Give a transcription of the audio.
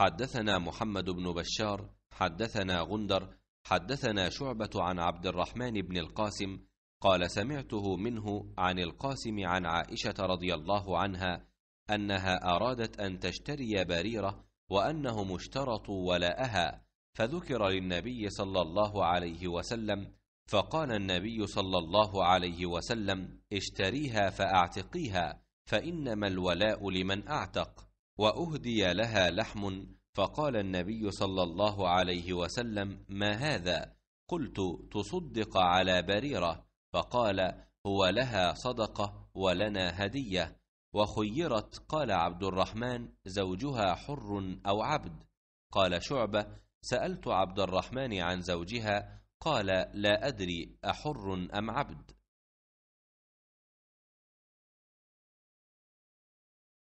حدثنا محمد بن بشار حدثنا غندر حدثنا شعبة عن عبد الرحمن بن القاسم قال سمعته منه عن القاسم عن عائشة رضي الله عنها أنها أرادت أن تشتري بريرة وأنهم اشترطوا ولاءها فذكر للنبي صلى الله عليه وسلم فقال النبي صلى الله عليه وسلم اشتريها فأعتقيها فإنما الولاء لمن أعتق واهدي لها لحم فقال النبي صلى الله عليه وسلم ما هذا قلت تصدق على بريره فقال هو لها صدقه ولنا هديه وخيرت قال عبد الرحمن زوجها حر او عبد قال شعبه سالت عبد الرحمن عن زوجها قال لا ادري احر ام عبد